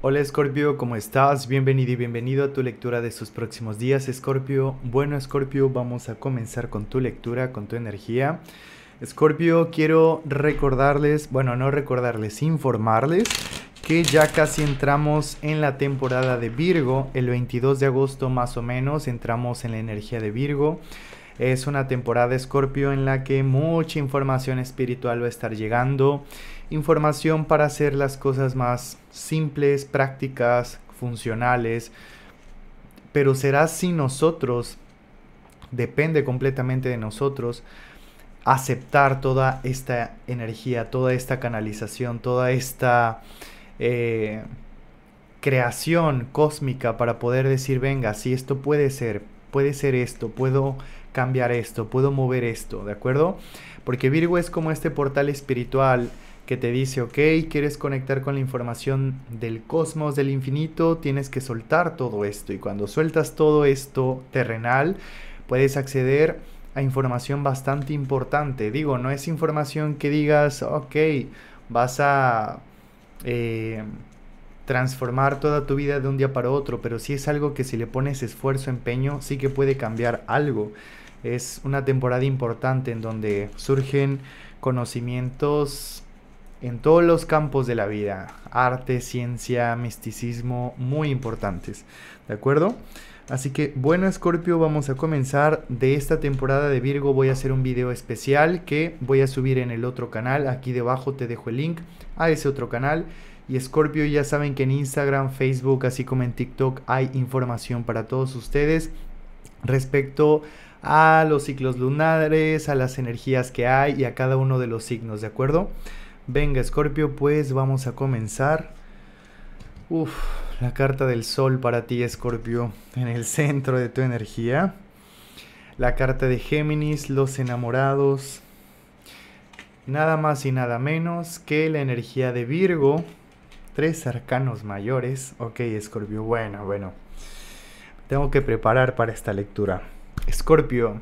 Hola Scorpio, ¿cómo estás? Bienvenido y bienvenido a tu lectura de sus próximos días, Scorpio. Bueno, Scorpio, vamos a comenzar con tu lectura, con tu energía. Scorpio, quiero recordarles, bueno, no recordarles, informarles que ya casi entramos en la temporada de Virgo, el 22 de agosto más o menos entramos en la energía de Virgo. Es una temporada Scorpio en la que mucha información espiritual va a estar llegando información para hacer las cosas más simples, prácticas, funcionales, pero será si nosotros, depende completamente de nosotros, aceptar toda esta energía, toda esta canalización, toda esta eh, creación cósmica para poder decir, venga, si esto puede ser, puede ser esto, puedo cambiar esto, puedo mover esto, ¿de acuerdo? Porque Virgo es como este portal espiritual que te dice, ok, quieres conectar con la información del cosmos, del infinito, tienes que soltar todo esto. Y cuando sueltas todo esto terrenal, puedes acceder a información bastante importante. Digo, no es información que digas, ok, vas a eh, transformar toda tu vida de un día para otro, pero sí es algo que si le pones esfuerzo, empeño, sí que puede cambiar algo. Es una temporada importante en donde surgen conocimientos en todos los campos de la vida, arte, ciencia, misticismo, muy importantes, ¿de acuerdo? Así que bueno Escorpio, vamos a comenzar de esta temporada de Virgo, voy a hacer un video especial que voy a subir en el otro canal, aquí debajo te dejo el link a ese otro canal. Y Scorpio ya saben que en Instagram, Facebook, así como en TikTok hay información para todos ustedes respecto a los ciclos lunares, a las energías que hay y a cada uno de los signos, ¿de acuerdo? Venga, Scorpio, pues vamos a comenzar. Uf, la carta del sol para ti, Scorpio, en el centro de tu energía. La carta de Géminis, los enamorados. Nada más y nada menos que la energía de Virgo. Tres arcanos mayores. Ok, Scorpio, bueno, bueno. Tengo que preparar para esta lectura. Scorpio,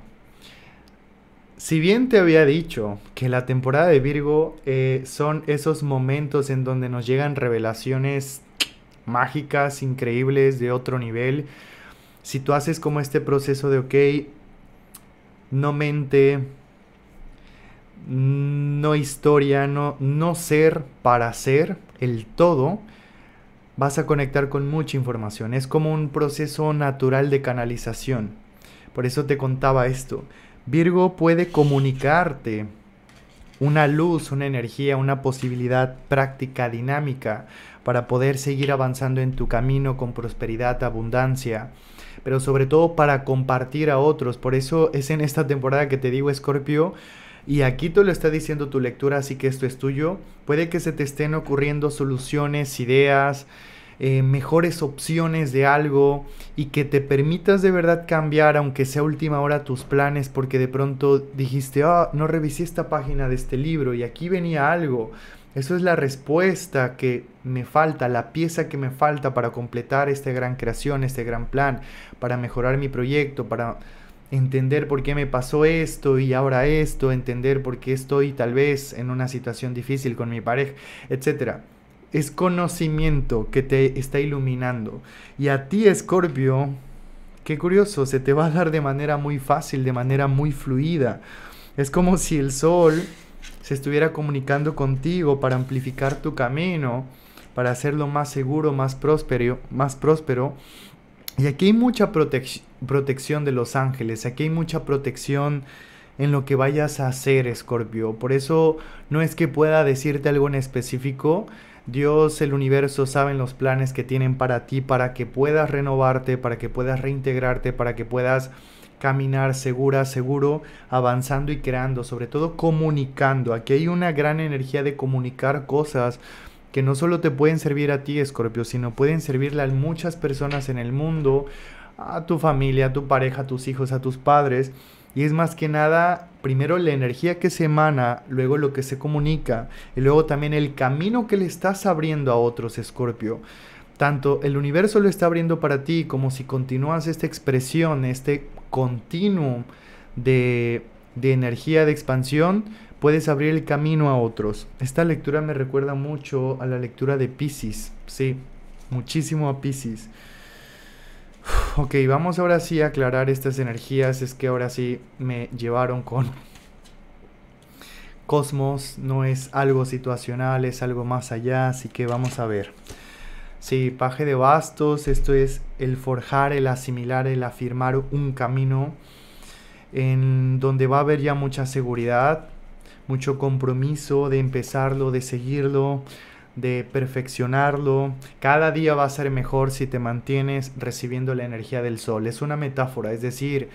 si bien te había dicho que la temporada de Virgo eh, son esos momentos en donde nos llegan revelaciones mágicas, increíbles, de otro nivel, si tú haces como este proceso de, ok, no mente, no historia, no, no ser para ser el todo, vas a conectar con mucha información. Es como un proceso natural de canalización. Por eso te contaba esto. Virgo puede comunicarte una luz, una energía, una posibilidad práctica, dinámica, para poder seguir avanzando en tu camino con prosperidad, abundancia, pero sobre todo para compartir a otros. Por eso es en esta temporada que te digo, Escorpio, y aquí te lo está diciendo tu lectura, así que esto es tuyo. Puede que se te estén ocurriendo soluciones, ideas, eh, mejores opciones de algo y que te permitas de verdad cambiar, aunque sea última hora, tus planes, porque de pronto dijiste, ah, no revisé esta página de este libro y aquí venía algo. Eso es la respuesta que me falta, la pieza que me falta para completar esta gran creación, este gran plan, para mejorar mi proyecto, para entender por qué me pasó esto y ahora esto, entender por qué estoy tal vez en una situación difícil con mi pareja, etcétera es conocimiento que te está iluminando. Y a ti, Escorpio, qué curioso, se te va a dar de manera muy fácil, de manera muy fluida. Es como si el sol se estuviera comunicando contigo para amplificar tu camino, para hacerlo más seguro, más próspero, más próspero. Y aquí hay mucha protección de los ángeles, aquí hay mucha protección en lo que vayas a hacer, Escorpio. Por eso no es que pueda decirte algo en específico, Dios, el universo saben los planes que tienen para ti, para que puedas renovarte, para que puedas reintegrarte, para que puedas caminar segura, seguro, avanzando y creando, sobre todo comunicando. Aquí hay una gran energía de comunicar cosas que no solo te pueden servir a ti, Escorpio, sino pueden servirle a muchas personas en el mundo, a tu familia, a tu pareja, a tus hijos, a tus padres. Y es más que nada, primero la energía que se emana, luego lo que se comunica, y luego también el camino que le estás abriendo a otros, Escorpio. Tanto el universo lo está abriendo para ti como si continúas esta expresión, este continuo de, de energía de expansión, puedes abrir el camino a otros. Esta lectura me recuerda mucho a la lectura de Pisces, sí, muchísimo a Pisces. Ok, vamos ahora sí a aclarar estas energías. Es que ahora sí me llevaron con... Cosmos no es algo situacional, es algo más allá, así que vamos a ver. Sí, paje de bastos, esto es el forjar, el asimilar, el afirmar un camino en donde va a haber ya mucha seguridad, mucho compromiso de empezarlo, de seguirlo, de perfeccionarlo. Cada día va a ser mejor si te mantienes recibiendo la energía del sol. Es una metáfora, es decir,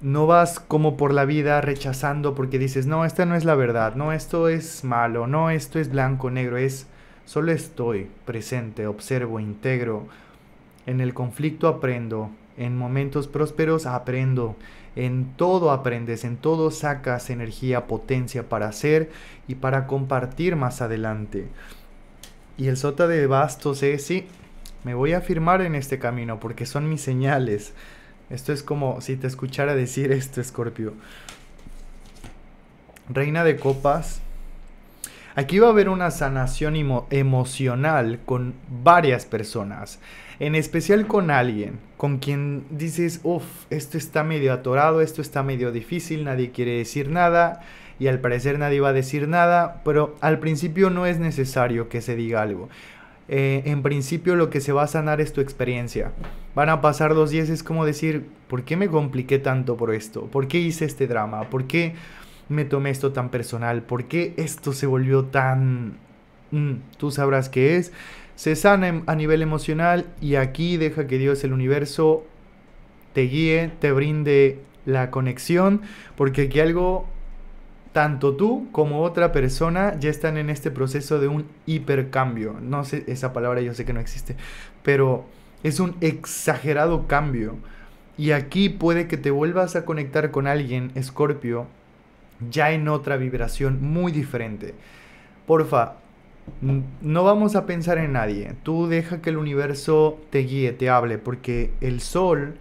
no vas como por la vida rechazando porque dices, no, esta no es la verdad, no, esto es malo, no, esto es blanco, negro, es solo estoy presente, observo, integro. En el conflicto aprendo, en momentos prósperos aprendo, en todo aprendes, en todo sacas energía, potencia para hacer y para compartir más adelante y el sota de bastos es, eh, sí, me voy a firmar en este camino porque son mis señales. Esto es como si te escuchara decir esto, Escorpio. Reina de copas. Aquí va a haber una sanación emocional con varias personas, en especial con alguien, con quien dices, uff, esto está medio atorado, esto está medio difícil, nadie quiere decir nada, y al parecer nadie va a decir nada, pero al principio no es necesario que se diga algo. Eh, en principio lo que se va a sanar es tu experiencia. Van a pasar dos días, es como decir, ¿por qué me compliqué tanto por esto? ¿Por qué hice este drama? ¿Por qué me tomé esto tan personal? ¿Por qué esto se volvió tan... Mm, tú sabrás qué es. Se sana em, a nivel emocional y aquí deja que Dios, el universo, te guíe, te brinde la conexión, porque aquí algo tanto tú como otra persona ya están en este proceso de un hipercambio. No sé, esa palabra yo sé que no existe, pero es un exagerado cambio. Y aquí puede que te vuelvas a conectar con alguien, Escorpio, ya en otra vibración muy diferente. Porfa, no vamos a pensar en nadie. Tú deja que el universo te guíe, te hable, porque el sol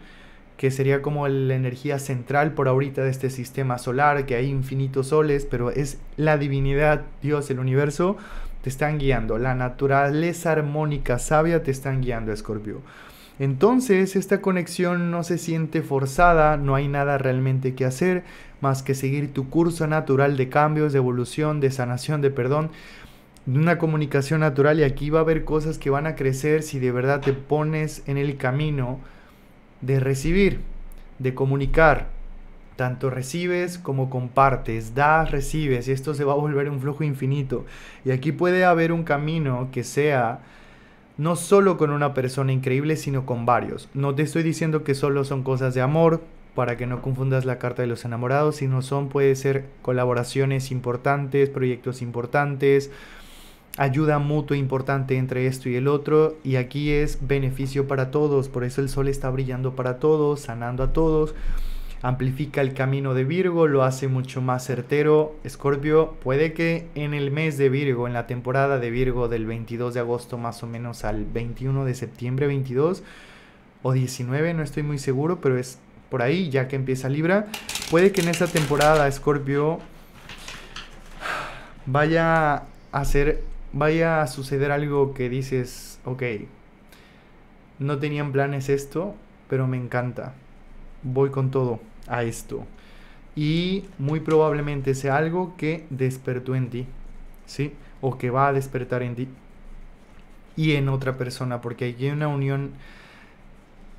que sería como la energía central por ahorita de este sistema solar, que hay infinitos soles, pero es la divinidad, Dios, el universo, te están guiando. La naturaleza armónica sabia te están guiando, Escorpio. Entonces esta conexión no se siente forzada, no hay nada realmente que hacer más que seguir tu curso natural de cambios, de evolución, de sanación, de perdón, de una comunicación natural y aquí va a haber cosas que van a crecer si de verdad te pones en el camino de recibir, de comunicar. Tanto recibes como compartes, das, recibes, y esto se va a volver un flujo infinito. Y aquí puede haber un camino que sea no solo con una persona increíble, sino con varios. No te estoy diciendo que solo son cosas de amor, para que no confundas la carta de los enamorados, sino son, puede ser colaboraciones importantes, proyectos importantes, ayuda mutua e importante entre esto y el otro y aquí es beneficio para todos, por eso el sol está brillando para todos, sanando a todos, amplifica el camino de Virgo, lo hace mucho más certero. Escorpio, puede que en el mes de Virgo, en la temporada de Virgo del 22 de agosto más o menos al 21 de septiembre 22 o 19, no estoy muy seguro, pero es por ahí ya que empieza Libra, puede que en esa temporada Escorpio vaya a ser vaya a suceder algo que dices, ok, no tenían planes esto, pero me encanta. Voy con todo a esto. Y muy probablemente sea algo que despertó en ti, ¿sí? O que va a despertar en ti y en otra persona, porque hay una unión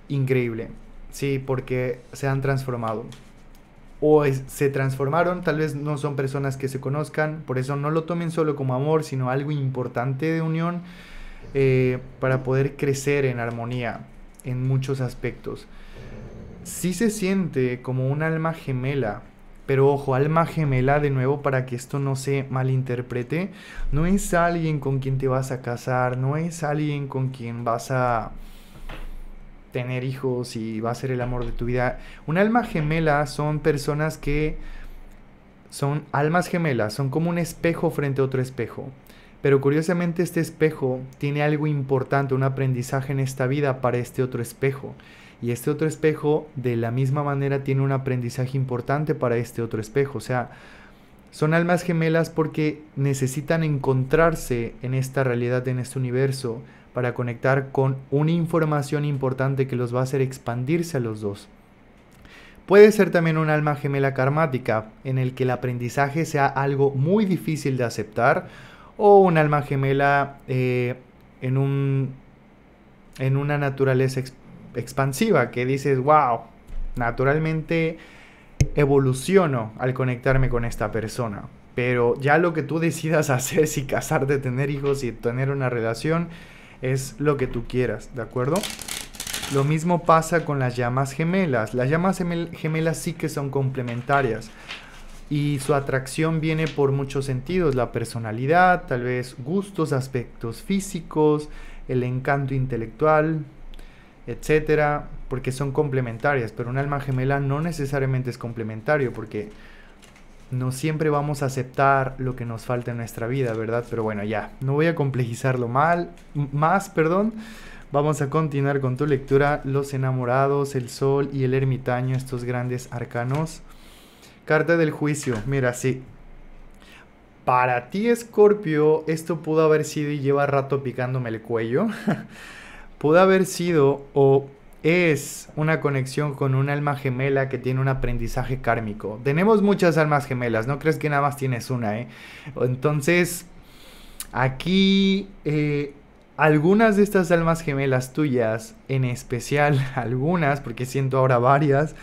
increíble, ¿sí? Porque se han transformado o se transformaron, tal vez no son personas que se conozcan, por eso no lo tomen solo como amor, sino algo importante de unión eh, para poder crecer en armonía en muchos aspectos. Sí se siente como un alma gemela, pero ojo, alma gemela de nuevo para que esto no se malinterprete. No es alguien con quien te vas a casar, no es alguien con quien vas a tener hijos y va a ser el amor de tu vida. Un alma gemela son personas que son almas gemelas, son como un espejo frente a otro espejo. Pero curiosamente este espejo tiene algo importante, un aprendizaje en esta vida para este otro espejo. Y este otro espejo de la misma manera tiene un aprendizaje importante para este otro espejo. O sea, son almas gemelas porque necesitan encontrarse en esta realidad, en este universo, para conectar con una información importante que los va a hacer expandirse a los dos. Puede ser también un alma gemela karmática, en el que el aprendizaje sea algo muy difícil de aceptar, o un alma gemela eh, en, un, en una naturaleza expansiva, que dices, wow, naturalmente evoluciono al conectarme con esta persona. Pero ya lo que tú decidas hacer, si casarte, tener hijos y tener una relación, es lo que tú quieras, ¿de acuerdo? Lo mismo pasa con las llamas gemelas. Las llamas gemelas sí que son complementarias y su atracción viene por muchos sentidos, la personalidad, tal vez gustos, aspectos físicos, el encanto intelectual, etcétera, porque son complementarias, pero un alma gemela no necesariamente es complementario porque no siempre vamos a aceptar lo que nos falta en nuestra vida, ¿verdad? Pero bueno, ya, no voy a complejizarlo mal, más, perdón. Vamos a continuar con tu lectura, Los enamorados, el sol y el ermitaño, estos grandes arcanos. Carta del juicio, mira, sí. Para ti, Escorpio, esto pudo haber sido y lleva rato picándome el cuello. pudo haber sido o es una conexión con un alma gemela que tiene un aprendizaje kármico. Tenemos muchas almas gemelas, no crees que nada más tienes una, ¿eh? Entonces, aquí eh, algunas de estas almas gemelas tuyas, en especial algunas, porque siento ahora varias,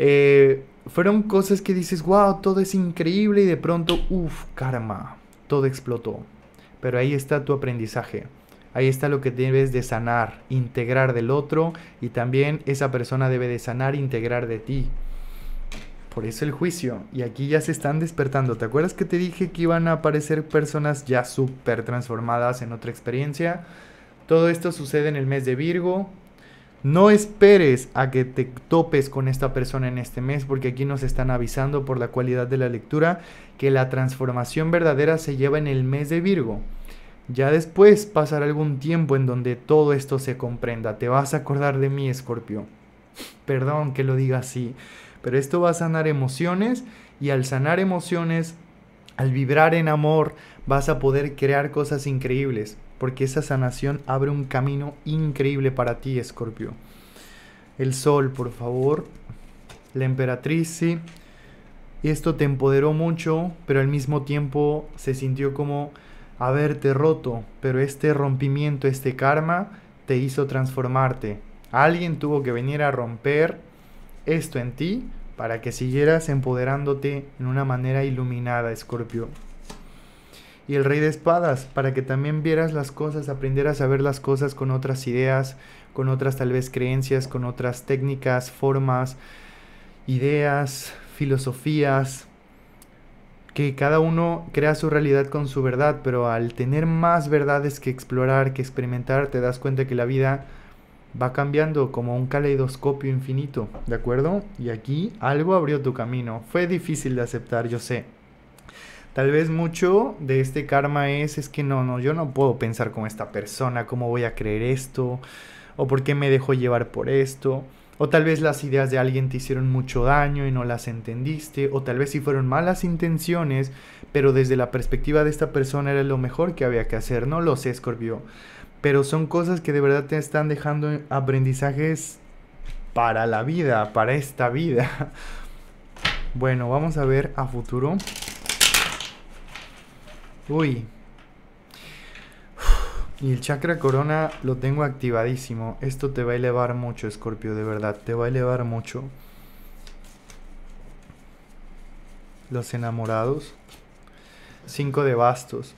eh, fueron cosas que dices, wow, todo es increíble y de pronto, uff, karma, todo explotó. Pero ahí está tu aprendizaje. Ahí está lo que debes de sanar, integrar del otro y también esa persona debe de sanar, integrar de ti. Por eso el juicio. Y aquí ya se están despertando. ¿Te acuerdas que te dije que iban a aparecer personas ya súper transformadas en otra experiencia? Todo esto sucede en el mes de Virgo. No esperes a que te topes con esta persona en este mes porque aquí nos están avisando por la cualidad de la lectura que la transformación verdadera se lleva en el mes de Virgo. Ya después pasará algún tiempo en donde todo esto se comprenda. Te vas a acordar de mí, Escorpio. Perdón que lo diga así, pero esto va a sanar emociones y al sanar emociones, al vibrar en amor, vas a poder crear cosas increíbles, porque esa sanación abre un camino increíble para ti, Escorpio. El sol, por favor. La emperatriz, sí. Esto te empoderó mucho, pero al mismo tiempo se sintió como haberte roto, pero este rompimiento, este karma, te hizo transformarte. Alguien tuvo que venir a romper esto en ti para que siguieras empoderándote en una manera iluminada, Escorpio. Y el rey de espadas, para que también vieras las cosas, aprendieras a ver las cosas con otras ideas, con otras tal vez creencias, con otras técnicas, formas, ideas, filosofías, que cada uno crea su realidad con su verdad, pero al tener más verdades que explorar, que experimentar, te das cuenta que la vida va cambiando como un caleidoscopio infinito, ¿de acuerdo? Y aquí algo abrió tu camino. Fue difícil de aceptar, yo sé. Tal vez mucho de este karma es, es que no, no, yo no puedo pensar como esta persona, cómo voy a creer esto, o por qué me dejo llevar por esto. O tal vez las ideas de alguien te hicieron mucho daño y no las entendiste. O tal vez sí fueron malas intenciones, pero desde la perspectiva de esta persona era lo mejor que había que hacer. No lo sé, Scorpio. Pero son cosas que de verdad te están dejando aprendizajes para la vida, para esta vida. Bueno, vamos a ver a futuro. Uy, y el chakra corona lo tengo activadísimo. Esto te va a elevar mucho, Scorpio, de verdad. Te va a elevar mucho. Los enamorados. Cinco de bastos.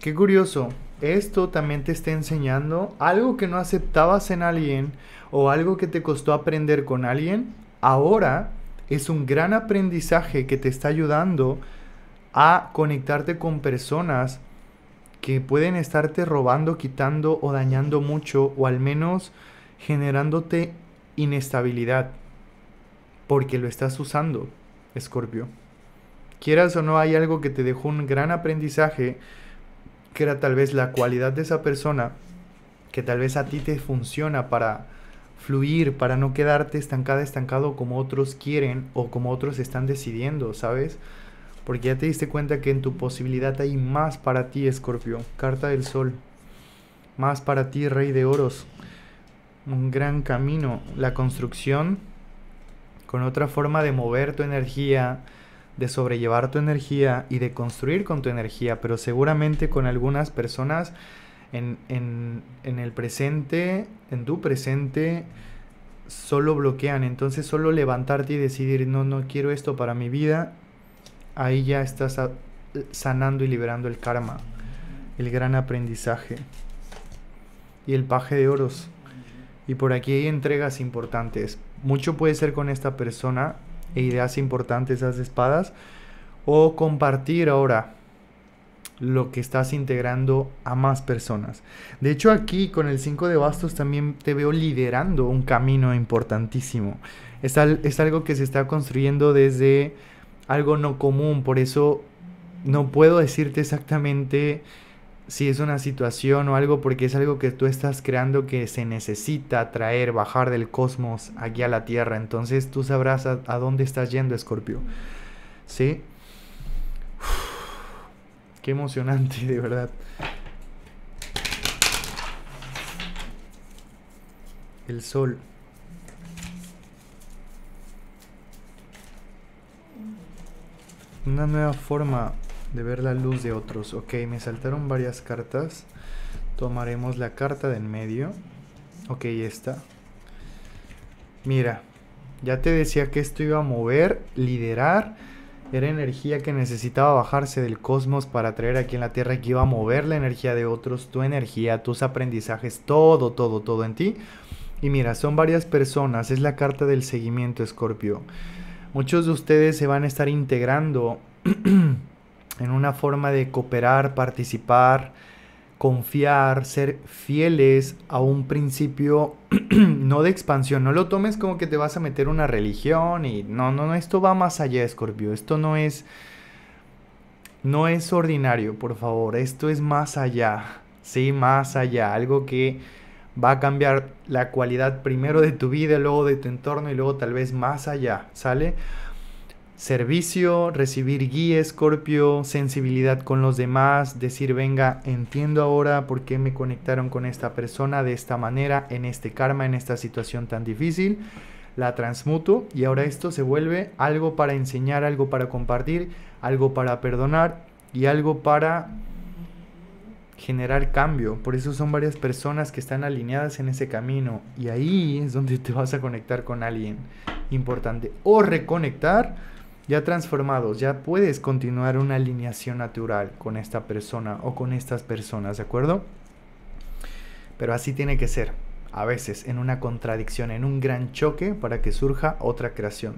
Qué curioso. Esto también te está enseñando algo que no aceptabas en alguien o algo que te costó aprender con alguien. Ahora es un gran aprendizaje que te está ayudando a conectarte con personas que pueden estarte robando, quitando o dañando mucho o al menos generándote inestabilidad porque lo estás usando, Escorpio. Quieras o no, hay algo que te dejó un gran aprendizaje que era tal vez la cualidad de esa persona que tal vez a ti te funciona para fluir, para no quedarte estancada, estancado como otros quieren o como otros están decidiendo, ¿sabes? Porque ya te diste cuenta que en tu posibilidad hay más para ti, Escorpio. Carta del Sol. Más para ti, Rey de Oros. Un gran camino. La construcción con otra forma de mover tu energía, de sobrellevar tu energía y de construir con tu energía. Pero seguramente con algunas personas en, en, en el presente, en tu presente, solo bloquean. Entonces solo levantarte y decidir, no, no quiero esto para mi vida ahí ya estás sanando y liberando el karma, el gran aprendizaje y el paje de oros. Y por aquí hay entregas importantes. Mucho puede ser con esta persona e ideas importantes, esas espadas, o compartir ahora lo que estás integrando a más personas. De hecho aquí con el 5 de bastos también te veo liderando un camino importantísimo. Es, es algo que se está construyendo desde algo no común, por eso no puedo decirte exactamente si es una situación o algo, porque es algo que tú estás creando que se necesita traer, bajar del cosmos aquí a la Tierra. Entonces tú sabrás a, dónde estás yendo, Escorpio. ¿Sí? qué emocionante, de verdad. El sol. Una nueva forma de ver la luz de otros. Ok, me saltaron varias cartas. Tomaremos la carta de en medio. Ok, esta. Mira, ya te decía que esto iba a mover, liderar. Era energía que necesitaba bajarse del cosmos para traer aquí en la Tierra, que iba a mover la energía de otros, tu energía, tus aprendizajes, todo, todo, todo en ti. Y mira, son varias personas, es la carta del seguimiento, Escorpio. Muchos de ustedes se van a estar integrando en una forma de cooperar, participar, confiar, ser fieles a un principio no de expansión. No lo tomes como que te vas a meter una religión y no, no, no, esto va más allá, Scorpio. Esto no es no es ordinario, por favor. Esto es más allá. Sí, más allá, algo que va a cambiar la cualidad primero de tu vida, luego de tu entorno y luego tal vez más allá, ¿sale? Servicio, recibir guía, Escorpio sensibilidad con los demás, decir, venga, entiendo ahora por qué me conectaron con esta persona de esta manera, en este karma, en esta situación tan difícil, la transmuto y ahora esto se vuelve algo para enseñar, algo para compartir, algo para perdonar y algo para generar cambio. Por eso son varias personas que están alineadas en ese camino. Y ahí es donde te vas a conectar con alguien importante. O reconectar ya transformados. Ya puedes continuar una alineación natural con esta persona o con estas personas, ¿de acuerdo? Pero así tiene que ser. A veces en una contradicción, en un gran choque para que surja otra creación.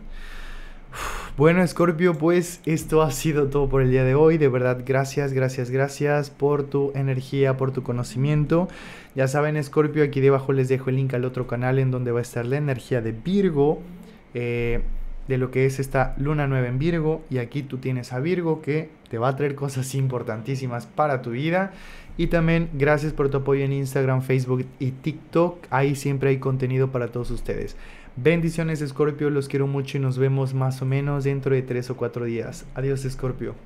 Bueno, Scorpio, pues esto ha sido todo por el día de hoy. De verdad, gracias, gracias, gracias por tu energía, por tu conocimiento. Ya saben, Scorpio, aquí debajo les dejo el link al otro canal en donde va a estar la energía de Virgo. Eh, de lo que es esta luna nueva en Virgo y aquí tú tienes a Virgo que te va a traer cosas importantísimas para tu vida y también gracias por tu apoyo en Instagram, Facebook y TikTok, ahí siempre hay contenido para todos ustedes. Bendiciones Scorpio, los quiero mucho y nos vemos más o menos dentro de tres o cuatro días. Adiós Scorpio.